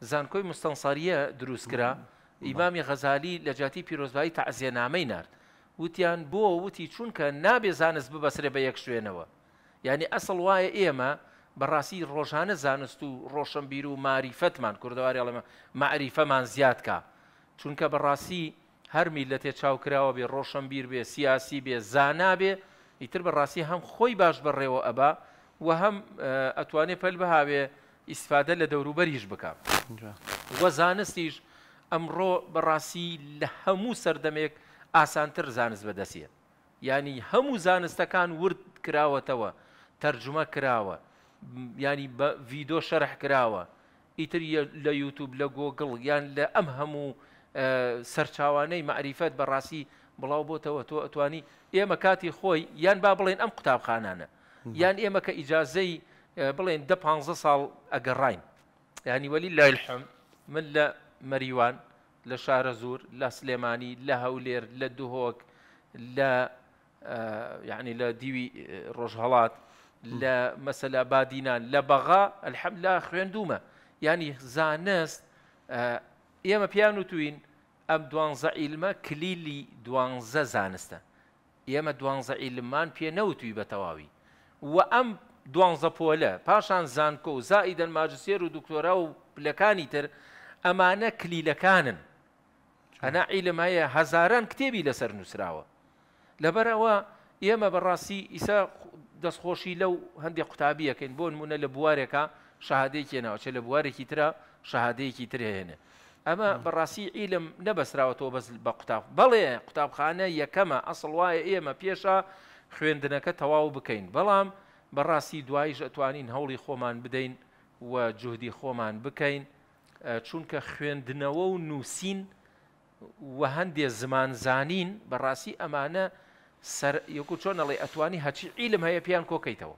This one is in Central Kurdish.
زانکۆی مستەنساریە دروستکرا ئیمامی غەزالی لە جااتی پیرۆزبایی تەعزیێنامەی نرد وتیان بۆ وتی چونکە نابێ زانست ببەسرێ بە یەک شوێنەوە یعنی ئەسڵ وایە ئێمە بەڕاستی ڕۆژانە زانست و ڕۆشنبیر و ماریفەتمان کوردواری ئەڵەمە معریفەمان زیادکە چونکە بەڕاستی هەرمی لە تێ چاوکراوە بێ ڕۆشنبیر بێ سیاسی بێ زانابێ ئیتر بەڕاستی هەم خۆی باش بەڕێوە ئەبا و هەم ئەتوانێ پەل بەهاوێ ئیسفادە لە دەوروبەریش بکە وە زانستیش ئەمڕۆ بەڕاستی لە هەموو سەردەمێک ئاسانتر زانست بەدەسیە ینی هەموو زانستەکان ورد کراوەتەوە تەرجمە کراوە ینی بە ڤیدۆ شەرح کراوە ئیتر لە یوتوب لە گۆگڵ یان لە ئەم هەموو سەرچاوانەی معریفەت بەڕاستی بڵاو بۆتەوە تۆ ئەتوانی ئێمە کاتی خۆی یان با بڵێن ئەم قوتابخانانە یان ئێمە کە ئیجازەی بلين دب پ ساڵ أجرين يعني ولي لای الحم من لا مريوان لا شارزور زور سليماني لا لە لا دوهوك لا آه، يعني لا ديوي دیوی آه، لا مثلا بادينان لا بغا بەغا خيان دوما يعني ینی زانست ئێمە آه، بيانو توين أم ئەم دوانزە ئیلمە كليلي دوانزە زانستا ئێمە دوانزە ئیلمان پێ نەوتوی بە تەواوی و ئەم دوانزە پۆلە پاشان زانکۆ و زائیدەن ماجسێر و دکتۆرا و پلەکانی تر ئەمانە کلیلەکانن ئەنا عیلمایە هەزاران کتێبی لەسەر نووسراوە لەبەرەوە ئێمە بەڕاستی ئیسا دەستخۆشی لەو هەندێک قوتابیەکەین بۆ نمونە لە بوارێکە شەهادەیەکێنەوە چە لە بوارێکی ترە شەهادەیەکی ترێنێ ئەمە بەڕاستی ئیلم نەبەسراوەەوە بەس بە قوتاب بەڵێ قوتابخانە یەکەمە ئەسڵ وایە ئێمە پێشە خوێندنەکە تەواو بکەین بەڵام بەڕاستی دوایش ئەتوانین هەوڵی خۆمان بدەین و جوهدی خۆمان بکەین چونکە خوێندنەوە و نووسین و هەندێ زمانزانین بەڕاستی ئەمانە یەکو چۆنەڵێ ئەتوانی هەچی عیلم هەیە پیان کۆکەیتەوە.